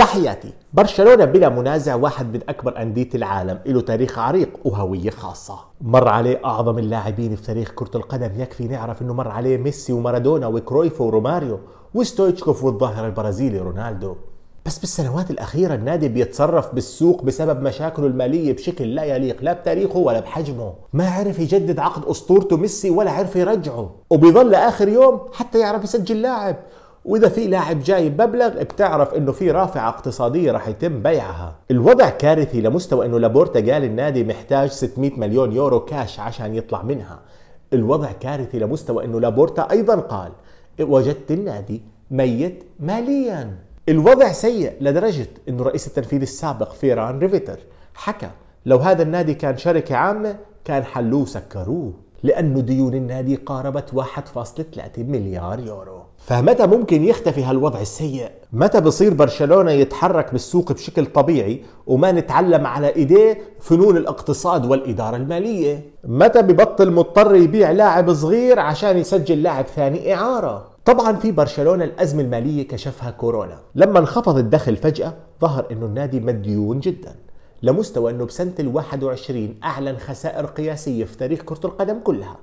تحياتي برشلونة بلا منازع واحد من أكبر أندية العالم له تاريخ عريق وهوية خاصة مر عليه أعظم اللاعبين في تاريخ كرة القدم يكفي نعرف أنه مر عليه ميسي ومارادونا وكرويف وروماريو وستويتشكوف والظاهر البرازيلي رونالدو بس بالسنوات الأخيرة النادي بيتصرف بالسوق بسبب مشاكله المالية بشكل لا يليق لا بتاريخه ولا بحجمه ما عرف يجدد عقد أسطورته ميسي ولا عرف يرجعه وبيظل آخر يوم حتى يعرف يسجل لاعب واذا في لاعب جايب مبلغ بتعرف انه في رافعه اقتصاديه راح يتم بيعها الوضع كارثي لمستوى انه لابورتا قال النادي محتاج 600 مليون يورو كاش عشان يطلع منها الوضع كارثي لمستوى انه لابورتا ايضا قال وجدت النادي ميت ماليا الوضع سيء لدرجة أنه الرئيس التنفيذي السابق فيران ريفيتر حكى لو هذا النادي كان شركة عامة كان حلوه وسكروه لأن ديون النادي قاربت 1.3 مليار يورو فمتى ممكن يختفي هالوضع السيء؟ متى بصير برشلونة يتحرك بالسوق بشكل طبيعي وما نتعلم على إيديه فنون الاقتصاد والإدارة المالية؟ متى ببطل مضطر يبيع لاعب صغير عشان يسجل لاعب ثاني إعارة؟ طبعا في برشلونة الأزمة المالية كشفها كورونا لما انخفض الدخل فجأة ظهر أنه النادي مديون جدا لمستوى أنه بسنة ال 21 أعلن خسائر قياسية في تاريخ كرة القدم كلها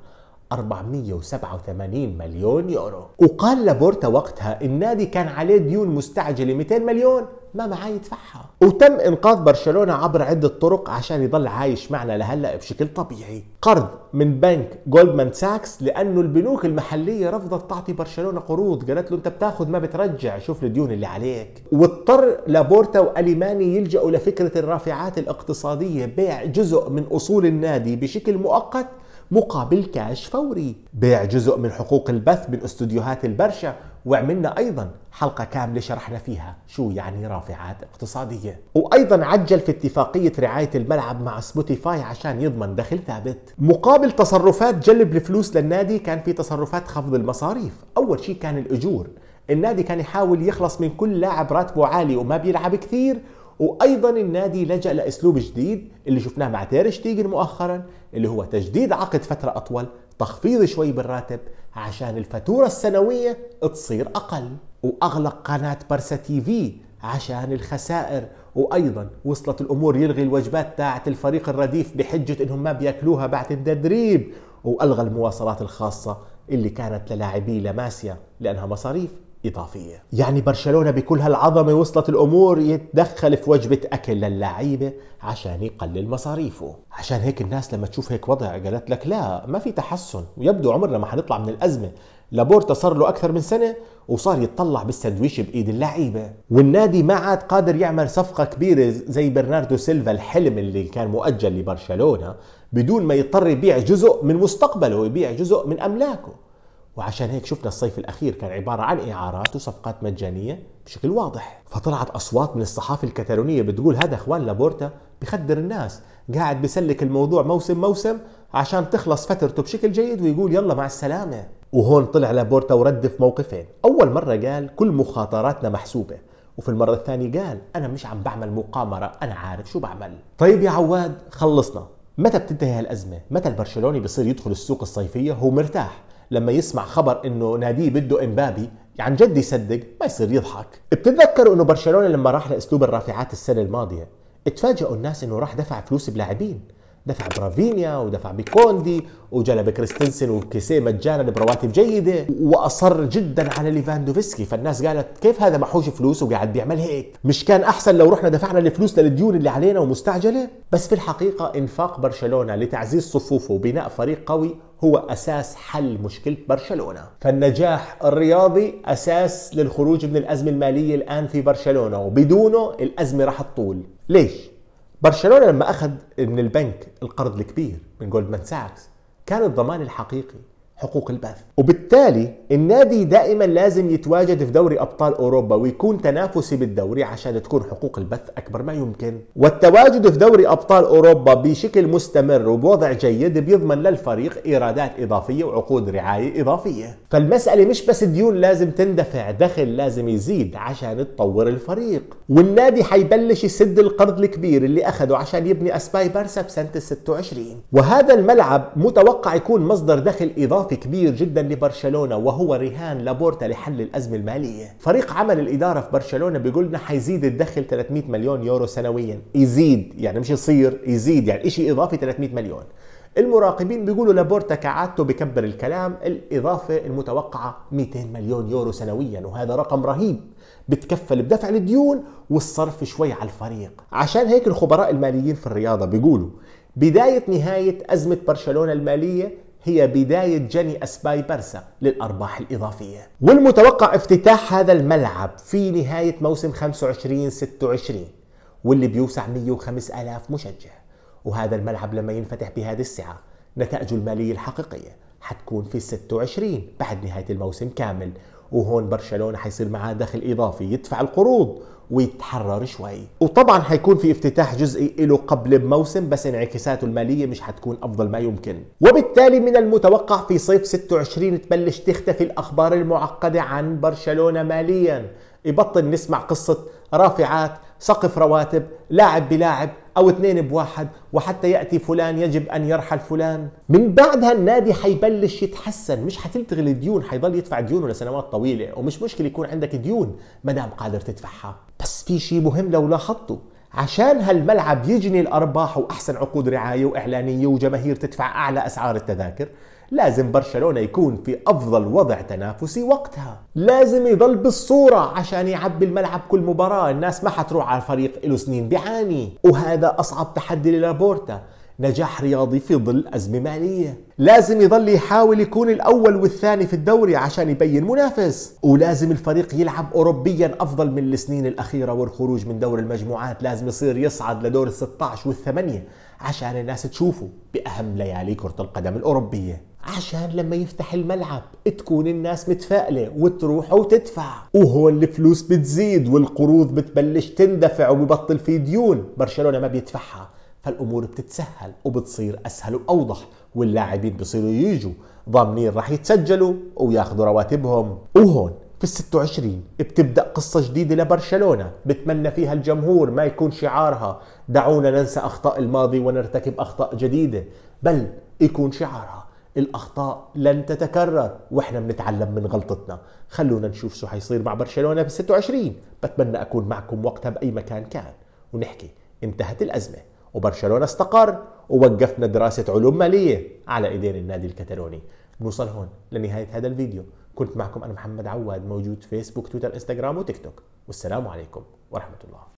487 مليون يورو وقال لابورتا وقتها النادي كان عليه ديون مستعجلة 200 مليون ما معاه يدفعها وتم انقاذ برشلونه عبر عده طرق عشان يضل عايش معنا لهلا بشكل طبيعي قرض من بنك جولدمان ساكس لانه البنوك المحليه رفضت تعطي برشلونه قروض قالت له انت بتاخذ ما بترجع شوف الديون اللي عليك واضطر لابورتا واليماني يلجأوا لفكره الرافعات الاقتصاديه بيع جزء من اصول النادي بشكل مؤقت مقابل كاش فوري بيع جزء من حقوق البث من استوديوهات البرشا وعملنا أيضا حلقة كاملة شرحنا فيها شو يعني رافعات اقتصادية وأيضا عجل في اتفاقية رعاية الملعب مع سبوتيفاي عشان يضمن دخل ثابت مقابل تصرفات جلب الفلوس للنادي كان في تصرفات خفض المصاريف أول شيء كان الأجور النادي كان يحاول يخلص من كل لاعب راتبه عالي وما بيلعب كثير وايضا النادي لجا لاسلوب جديد اللي شفناه مع تير مؤخرا اللي هو تجديد عقد فتره اطول تخفيض شوي بالراتب عشان الفاتوره السنويه تصير اقل واغلق قناه برسا تي في عشان الخسائر وايضا وصلت الامور يلغي الوجبات تاعت الفريق الرديف بحجه انهم ما بياكلوها بعد التدريب والغى المواصلات الخاصه اللي كانت للاعبي لاماسيا لانها مصاريف إضافية يعني برشلونة بكل هالعظمة وصلت الأمور يتدخل في وجبة أكل للعيبة عشان يقلل مصاريفه عشان هيك الناس لما تشوف هيك وضع قالت لك لا ما في تحسن ويبدو عمرنا ما حنطلع من الأزمة لابورتا صار له أكثر من سنة وصار يتطلع بالسندويش بإيد اللعيبة والنادي ما عاد قادر يعمل صفقة كبيرة زي برناردو سيلفا الحلم اللي كان مؤجل لبرشلونة بدون ما يضطر يبيع جزء من مستقبله ويبيع جزء من أملاكه وعشان هيك شفنا الصيف الأخير كان عبارة عن إعارات وصفقات مجانية بشكل واضح فطلعت أصوات من الصحافة الكتالونية بتقول هذا إخوان لابورتا بخدر الناس قاعد بسلك الموضوع موسم موسم عشان تخلص فترته بشكل جيد ويقول يلا مع السلامة وهون طلع لابورتا ورد في موقفين أول مرة قال كل مخاطراتنا محسوبة وفي المرة الثانية قال أنا مش عم بعمل مقامرة أنا عارف شو بعمل طيب يا عواد خلصنا متى بتنتهي هالأزمة؟ متى البرشلوني بصير يدخل السوق الصيفية هو مرتاح لما يسمع خبر انه ناديه بده امبابي عن جد يصدق ما يصير يضحك بتتذكروا انه برشلونه لما راح لاسلوب الرافعات السنه الماضيه اتفاجئوا الناس انه راح دفع فلوس بلاعبين دفع برافينيا ودفع بكوندي وجلب كريستنسن وكيسيه مجانا برواتب جيده واصر جدا على ليفاندوفسكي فالناس قالت كيف هذا محوش فلوس وقاعد بيعمل هيك مش كان احسن لو رحنا دفعنا الفلوس للديون اللي علينا ومستعجله بس في الحقيقه انفاق برشلونه لتعزيز صفوفه وبناء فريق قوي هو أساس حل مشكلة برشلونة فالنجاح الرياضي أساس للخروج من الأزمة المالية الآن في برشلونة وبدونه الأزمة راح تطول ليش؟ برشلونة لما أخذ من البنك القرض الكبير من جولدمان ساكس كان الضمان الحقيقي حقوق البث وبالتالي النادي دائما لازم يتواجد في دوري أبطال أوروبا ويكون تنافسي بالدوري عشان تكون حقوق البث أكبر ما يمكن والتواجد في دوري أبطال أوروبا بشكل مستمر وبوضع جيد بيضمن للفريق إيرادات إضافية وعقود رعاية إضافية فالمسألة مش بس ديون لازم تندفع دخل لازم يزيد عشان تطور الفريق والنادي حيبلش يسد القرض الكبير اللي اخذه عشان يبني أسباي بارسا بسنة 26 وهذا الملعب متوقع يكون مصدر دخل إضافي صافي كبير جدا لبرشلونه وهو رهان لابورتا لحل الازمه الماليه فريق عمل الاداره في برشلونه بيقول لنا حيزيد الدخل 300 مليون يورو سنويا يزيد يعني مش يصير يزيد يعني شيء اضافي 300 مليون المراقبين بيقولوا لابورتا كعادته بكبر الكلام الإضافة المتوقعة 200 مليون يورو سنويا وهذا رقم رهيب بتكفل بدفع الديون والصرف شوي على الفريق عشان هيك الخبراء الماليين في الرياضة بيقولوا بداية نهاية أزمة برشلونة المالية هي بداية جني أسباي برسا للأرباح الإضافية والمتوقع افتتاح هذا الملعب في نهاية موسم 25-26 واللي بيوسع 105 ألاف مشجع وهذا الملعب لما ينفتح بهذه السعة نتائجه المالية الحقيقية حتكون في 26 بعد نهاية الموسم كامل وهون برشلونة حيصير معاه دخل إضافي يدفع القروض ويتحرر شوي وطبعا حيكون في افتتاح جزئي له قبل بموسم بس انعكاساته الماليه مش حتكون افضل ما يمكن وبالتالي من المتوقع في صيف 26 تبلش تختفي الاخبار المعقده عن برشلونه ماليا يبطل نسمع قصه رافعات سقف رواتب لاعب بلاعب او اثنين بواحد وحتى ياتي فلان يجب ان يرحل فلان من بعدها النادي حيبلش يتحسن مش حتلتغي الديون حيضل يدفع ديونه لسنوات طويله ومش مشكله يكون عندك ديون ما دام قادر تدفعها بس في شيء مهم لو لاحظته عشان هالملعب يجني الارباح واحسن عقود رعايه واعلانيه وجماهير تدفع اعلى اسعار التذاكر لازم برشلونه يكون في افضل وضع تنافسي وقتها لازم يضل بالصوره عشان يعبي الملعب كل مباراه الناس ما حتروح على فريق له سنين بيعاني وهذا اصعب تحدي للابورتا نجاح رياضي في ظل أزمة مالية لازم يضل يحاول يكون الأول والثاني في الدوري عشان يبين منافس ولازم الفريق يلعب أوروبيا أفضل من السنين الأخيرة والخروج من دور المجموعات لازم يصير يصعد لدور ال16 وال والثمانية عشان الناس تشوفه بأهم ليالي كرة القدم الأوروبية عشان لما يفتح الملعب تكون الناس متفائلة وتروح وتدفع وهون الفلوس بتزيد والقروض بتبلش تندفع وببطل في ديون برشلونة ما بيدفعها فالامور بتتسهل وبتصير اسهل واوضح واللاعبين بصيروا يجوا ضامنين رح يتسجلوا وياخذوا رواتبهم وهون في ال 26 بتبدا قصه جديده لبرشلونه بتمنى فيها الجمهور ما يكون شعارها دعونا ننسى اخطاء الماضي ونرتكب اخطاء جديده بل يكون شعارها الاخطاء لن تتكرر واحنا بنتعلم من غلطتنا خلونا نشوف شو حيصير مع برشلونه ال 26 بتمنى اكون معكم وقتها باي مكان كان ونحكي انتهت الازمه وبرشلونة استقر ووقفنا دراسة علوم مالية على إيدين النادي الكتالوني نوصل هون لنهاية هذا الفيديو كنت معكم أنا محمد عواد موجود فيسبوك تويتر إنستغرام وتيك توك والسلام عليكم ورحمة الله